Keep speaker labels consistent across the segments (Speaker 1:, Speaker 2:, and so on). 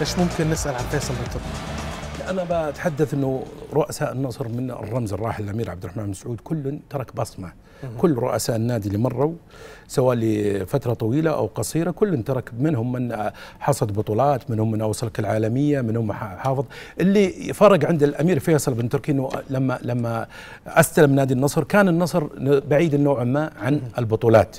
Speaker 1: ايش ممكن نسال عن فيصل بالضبط؟ انا بتحدث انه رؤساء النصر من الرمز الراحل الامير عبد الرحمن بن سعود كل ترك بصمه كل رؤساء النادي اللي مروا سواء لفتره طويله او قصيره كل ترك منهم من حصد بطولات منهم من اوصل العالميه منهم حافظ اللي فرق عند الامير فيصل بن تركي انه لما لما استلم نادي النصر كان النصر بعيد نوعا ما عن البطولات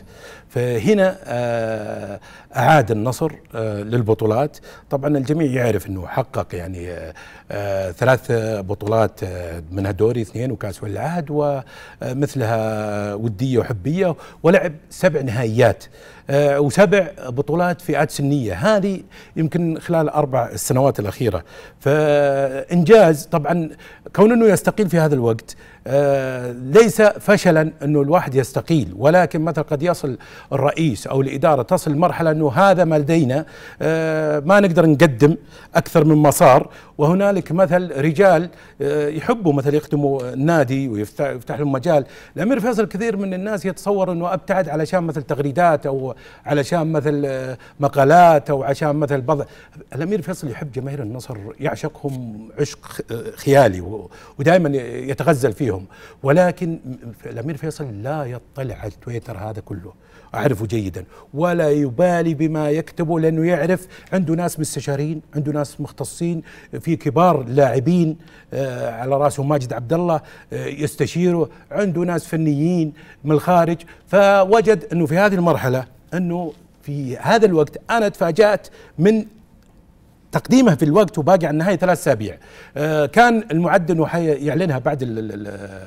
Speaker 1: فهنا آه، اعاد النصر آه، للبطولات طبعا الجميع يعرف انه حقق يعني آه، آه، ثلاث بطولات آه، منها دوري اثنين وكاس ولي العهد ومثلها وديه وحبيه ولعب سبع نهائيات آه، وسبع بطولات فئات سنيه هذه يمكن خلال اربع السنوات الاخيره فانجاز طبعا كون انه يستقيل في هذا الوقت آه، ليس فشلا انه الواحد يستقيل ولكن مثلا قد يصل الرئيس او الاداره تصل مرحله انه هذا ما لدينا آه، ما نقدر نقدم اكثر من مسار وهنالك مثل رجال يحبوا مثل يخدموا النادي ويفتح لهم مجال الامير فيصل كثير من الناس يتصور انه ابتعد علشان مثل تغريدات او علشان مثل آه، مقالات او عشان مثل بعض الامير فيصل يحب جماهير النصر يعشقهم عشق آه، خيالي ودائما يتغزل فيهم ولكن الامير فيصل لا يطلع على تويتر هذا كله اعرفه جيدا ولا يبالي بما يكتبه لانه يعرف عنده ناس مستشارين عنده ناس مختصين في كبار لاعبين آه، على راسهم ماجد عبد الله يستشيره عنده ناس فنيين من الخارج فوجد انه في هذه المرحله انه في هذا الوقت انا تفاجات من تقديمه في الوقت وباقي على النهائي ثلاث اسابيع آه، كان المعد انه يعلنها بعد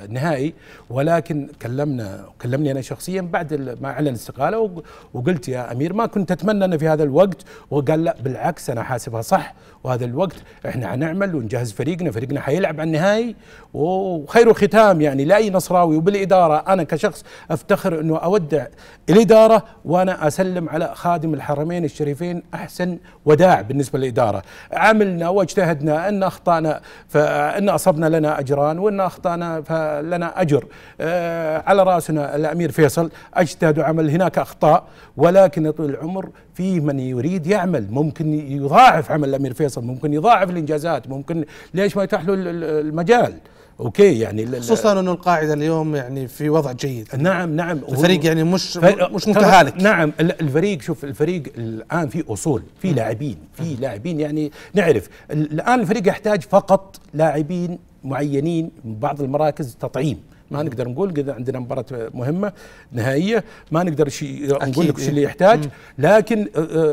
Speaker 1: النهائي ولكن كلمنا كلمني انا شخصيا بعد ما اعلن استقاله وقلت يا امير ما كنت اتمنى انه في هذا الوقت وقال لا بالعكس انا حاسبها صح وهذا الوقت احنا حنعمل ونجهز فريقنا فريقنا حيلعب على النهائي وخير ختام يعني لاي نصراوي وبالاداره انا كشخص افتخر انه اودع الاداره وانا اسلم على خادم الحرمين الشريفين احسن وداع بالنسبه للاداره الاداره عملنا واجتهدنا أن أخطأنا فإن أصبنا لنا أجران وإن أخطأنا فلنا أجر آه، على رأسنا الأمير فيصل أجتهد وعمل هناك أخطاء ولكن طول العمر في من يريد يعمل ممكن يضاعف عمل الأمير فيصل ممكن يضاعف الإنجازات ممكن ليش ما يتاح له المجال اوكي يعني خصوصا انه القاعده اليوم يعني في وضع جيد نعم نعم الفريق يعني مش مش متهالك نعم الفريق شوف الفريق الان في اصول في لاعبين في لاعبين يعني نعرف الان الفريق يحتاج فقط لاعبين معينين من بعض المراكز تطعيم ما نقدر نقول كذا عندنا مباراة مهمة نهائية ما نقدر شيء نقول لك شو اللي إيه. يحتاج لكن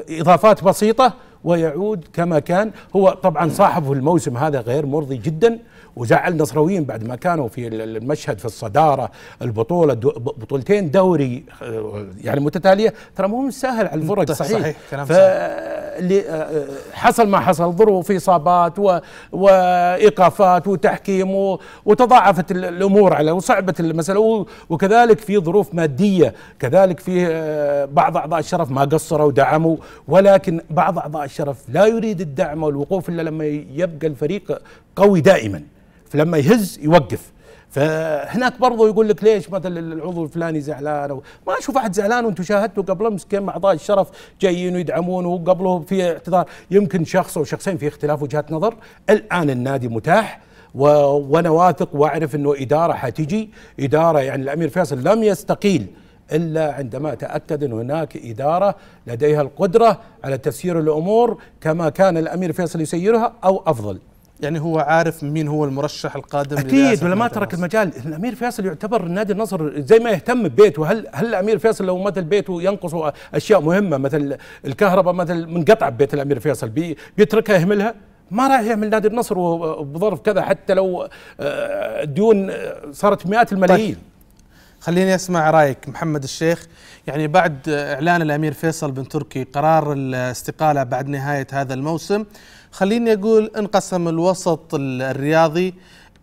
Speaker 1: إضافات بسيطة ويعود كما كان هو طبعا صاحبه الموسم هذا غير مرضي جدا وزعل نصراويين بعد ما كانوا في المشهد في الصداره البطوله بطولتين دوري آه، يعني متتاليه ترى مو سهل على الفرق صحيح, صحيح. كلام آه، آه، حصل ما حصل ظروف اصابات و... وايقافات وتحكيم و... وتضاعفت الامور على وصعبت المساله وكذلك في ظروف ماديه كذلك في بعض اعضاء الشرف ما قصروا ودعموا ولكن بعض اعضاء الشرف لا يريد الدعم والوقوف الا لما يبقى الفريق قوي دائما فلما يهز يوقف فهناك برضه يقول لك ليش مثلا العضو الفلاني زعلان أو ما اشوف احد زعلان وانتم شاهدتوا قبل امس كم اعضاء الشرف جايين ويدعمون وقبله في اعتذار يمكن شخص او شخصين في اختلاف وجهات نظر الان النادي متاح و... وانا واثق واعرف انه اداره حتجي اداره يعني الامير فيصل لم يستقيل الا عندما تاكد ان هناك اداره لديها القدره على تسيير الامور كما كان الامير فيصل يسيرها او افضل يعني هو عارف مين هو المرشح القادم اكيد ولا ما ترك المجال الامير فيصل يعتبر نادي النصر زي ما يهتم ببيته هل هل الامير فيصل لو مثل بيته ينقصه اشياء مهمه مثل الكهرباء مثل منقطع ببيت الامير فيصل بي بيتركها يهملها ما راح يعمل نادي النصر وبظرف كذا حتى لو آه، ديون آه، صارت مئات الملايين طيب. خليني اسمع رايك محمد الشيخ يعني بعد اعلان الامير فيصل بن تركي قرار الاستقاله بعد نهايه هذا الموسم خليني أقول انقسم الوسط الرياضي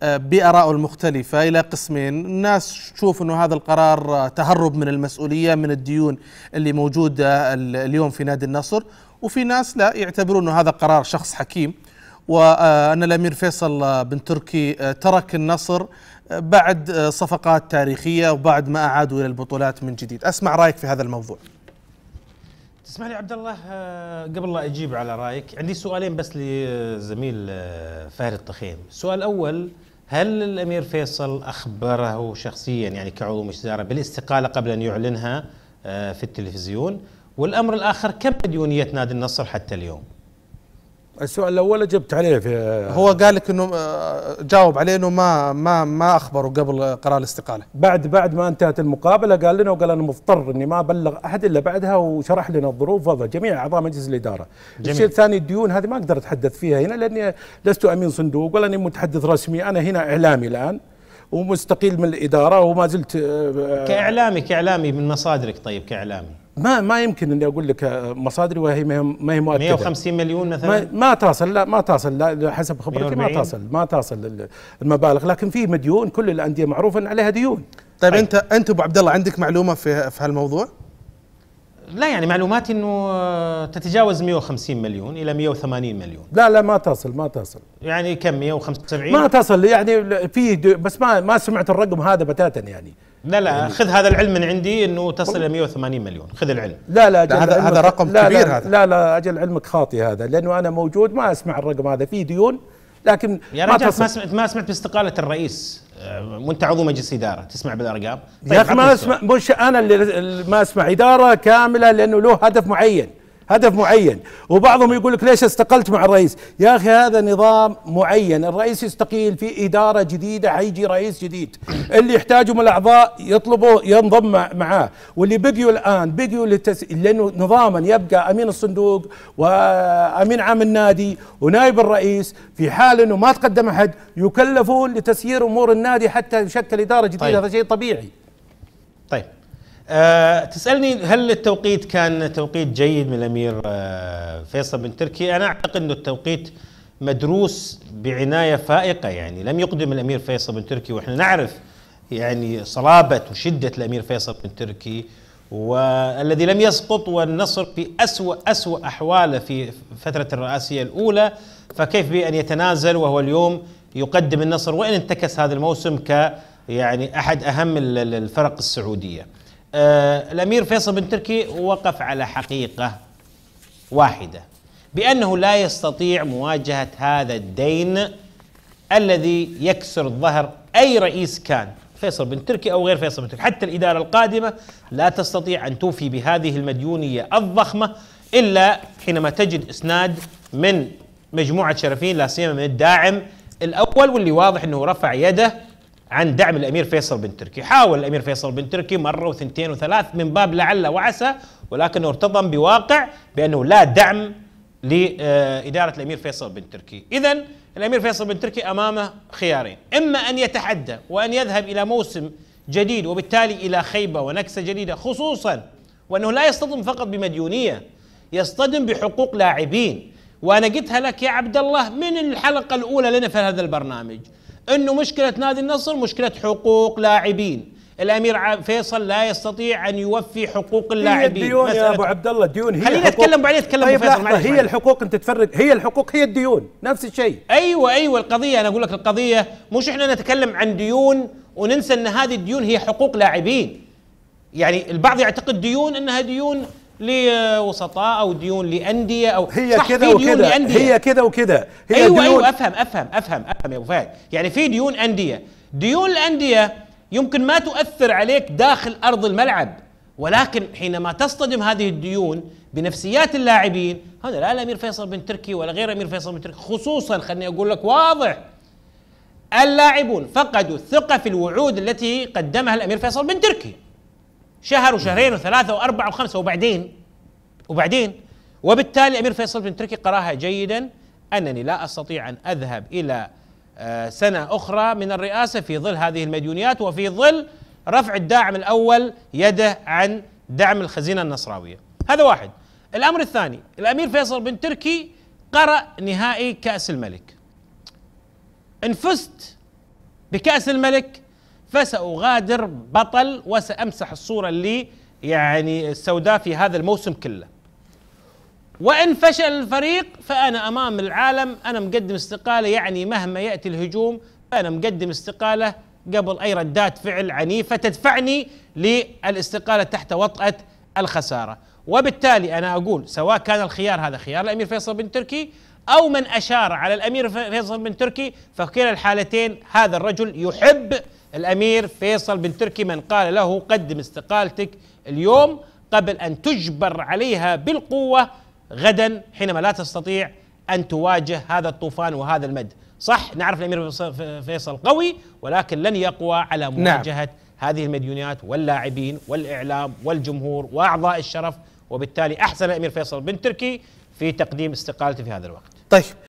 Speaker 1: آه، بآرائه المختلفة إلى قسمين الناس تشوف أنه هذا القرار آه، تهرب من المسؤولية من الديون اللي موجودة اليوم في نادي النصر وفي ناس لا يعتبرون أنه هذا قرار شخص حكيم وأن آه، الأمير فيصل بن تركي ترك النصر بعد صفقات تاريخية وبعد ما أعادوا إلى البطولات من جديد أسمع رأيك في هذا الموضوع
Speaker 2: تسمح لي عبد الله آه، قبل لا اجيب على رايك عندي سؤالين بس لزميل آه، فهد الطخيم السؤال الاول هل الامير فيصل اخبره شخصيا يعني كعضو مجلس اداره بالاستقاله قبل ان يعلنها آه، في التلفزيون والامر الاخر كم مديونيه نادي النصر حتى اليوم
Speaker 1: السؤال الاول اجبت عليه في هو قال لك انه آه، جاوب عليه انه ما ما ما اخبره قبل قرار الاستقاله بعد بعد ما انتهت المقابله قال لنا وقال انا مضطر اني ما ابلغ احد الا بعدها وشرح لنا الظروف وضع جميع اعضاء مجلس الاداره جميل. الشيء الثاني الديون هذه ما اقدر اتحدث فيها هنا لاني لست امين صندوق ولا اني متحدث رسمي انا هنا اعلامي الان ومستقيل من الاداره وما زلت آه، آه،
Speaker 2: كاعلامي كاعلامي من مصادرك طيب كاعلامي
Speaker 1: ما ما يمكن اني اقول لك آه، مصادري وهي ما هي مؤكده 150 مليون مثلا ما تصل لا ما تصل لا حسب خبرتي ما تصل
Speaker 2: ما تصل
Speaker 1: المبالغ لكن في مديون كل الانديه معروف ان عليها ديون طيب،, طيب انت انت ابو عبد الله عندك معلومه في
Speaker 2: في هالموضوع؟ لا يعني معلوماتي انه آه، تتجاوز 150 مليون الى 180 مليون لا لا ما تصل ما تصل يعني كم 175 ما تصل
Speaker 1: يعني في بس ما ما سمعت الرقم هذا بتاتا يعني
Speaker 2: لا لا يعني خذ هذا العلم من عندي انه تصل الى 180 مليون خذ العلم لا لا, أجل هذا هذا رقم لا كبير لا هذا
Speaker 1: لا لا اجل علمك خاطي هذا لانه انا موجود ما اسمع الرقم هذا في ديون لكن يا ما, رجل ما سمعت
Speaker 2: ما سمعت باستقاله الرئيس آه، وانت عضو مجلس اداره تسمع بالارقام
Speaker 1: طيب يا اخي ما اسمع مش انا اللي ما اسمع اداره كامله لانه له هدف معين هدف معين وبعضهم يقول لك ليش استقلت مع الرئيس يا أخي هذا نظام معين الرئيس يستقيل في إدارة جديدة حيجي رئيس جديد اللي يحتاجهم الأعضاء يطلبوا ينضم معاه واللي بقيوا الآن بقيوا للتس... لأنه نظاما يبقى أمين الصندوق وأمين عام النادي ونائب الرئيس في حال أنه ما تقدم أحد يكلفون لتسيير أمور النادي حتى يشكل إدارة جديدة طيب. هذا شيء طبيعي
Speaker 2: طيب أه تسالني هل التوقيت كان توقيت جيد من الامير أه فيصل بن تركي؟ انا اعتقد انه التوقيت مدروس بعنايه فائقه يعني لم يقدم الامير فيصل بن تركي واحنا نعرف يعني صلابه وشده الامير فيصل بن تركي والذي لم يسقط والنصر في أسوأ أسوأ أحواله في فترة الرئاسية الأولى فكيف بأن يتنازل وهو اليوم يقدم النصر وإن انتكس هذا الموسم ك يعني أحد أهم الفرق السعودية آه، الامير فيصل بن تركي وقف على حقيقه واحده بانه لا يستطيع مواجهه هذا الدين الذي يكسر ظهر اي رئيس كان فيصل بن تركي او غير فيصل بن تركي حتى الاداره القادمه لا تستطيع ان توفي بهذه المديونيه الضخمه الا حينما تجد اسناد من مجموعه شرفيين لا سيما من الداعم الاول واللي واضح انه رفع يده عن دعم الامير فيصل بن تركي، حاول الامير فيصل بن تركي مره وثنتين وثلاث من باب لعل وعسى ولكنه ارتضم بواقع بانه لا دعم لاداره الامير فيصل بن تركي، اذا الامير فيصل بن تركي امامه خيارين، اما ان يتحدى وان يذهب الى موسم جديد وبالتالي الى خيبه ونكسه جديده خصوصا وانه لا يصطدم فقط بمديونيه يصطدم بحقوق لاعبين وانا قلتها لك يا عبد الله من الحلقه الاولى لنا في هذا البرنامج انه مشكله نادي النصر مشكله حقوق لاعبين الامير فيصل لا يستطيع ان يوفي حقوق اللاعبين هي الديون يا ابو عبد
Speaker 1: الله الديون هي خلينا نتكلم بعدين نتكلم طيب فيصل معلش هي الحقوق
Speaker 2: انت تفرق هي الحقوق هي الديون نفس الشيء ايوه ايوه القضيه انا اقول لك القضيه مش احنا نتكلم عن ديون وننسى ان هذه الديون هي حقوق لاعبين يعني البعض يعتقد ديون انها ديون لوسطاء او ديون لانديه او هي كده وكده هي
Speaker 1: كده وكده هي ايوه ديون ايوه
Speaker 2: افهم افهم افهم افهم يا ابو فهد يعني في ديون انديه ديون الانديه يمكن ما تؤثر عليك داخل ارض الملعب ولكن حينما تصطدم هذه الديون بنفسيات اللاعبين هذا لا الامير فيصل بن تركي ولا غير الامير فيصل بن تركي خصوصا خليني اقول لك واضح اللاعبون فقدوا الثقه في الوعود التي قدمها الامير فيصل بن تركي شهر وشهرين وثلاثة وأربعة وخمسة وبعدين وبعدين وبالتالي الأمير فيصل بن تركي قراها جيدا أنني لا أستطيع أن أذهب إلى آه، سنة أخرى من الرئاسة في ظل هذه المديونيات وفي ظل رفع الداعم الأول يده عن دعم الخزينة النصراوية هذا واحد الأمر الثاني الأمير فيصل بن تركي قرأ نهائي كأس الملك إن فزت بكأس الملك فساغادر بطل وسامسح الصوره اللي يعني السوداء في هذا الموسم كله وان فشل الفريق فانا امام العالم انا مقدم استقاله يعني مهما ياتي الهجوم فانا مقدم استقاله قبل اي ردات فعل عنيفه تدفعني للاستقاله تحت وطاه الخساره وبالتالي انا اقول سواء كان الخيار هذا خيار الامير فيصل بن تركي او من اشار على الامير فيصل بن تركي فكلا الحالتين هذا الرجل يحب الأمير فيصل بن تركي من قال له قدم استقالتك اليوم قبل أن تجبر عليها بالقوة غدا حينما لا تستطيع أن تواجه هذا الطوفان وهذا المد صح نعرف الأمير فيصل قوي ولكن لن يقوى على نعم. مواجهة نعم. هذه المديونات واللاعبين والإعلام والجمهور وأعضاء الشرف وبالتالي أحسن الأمير فيصل بن تركي في تقديم استقالته في هذا الوقت طيب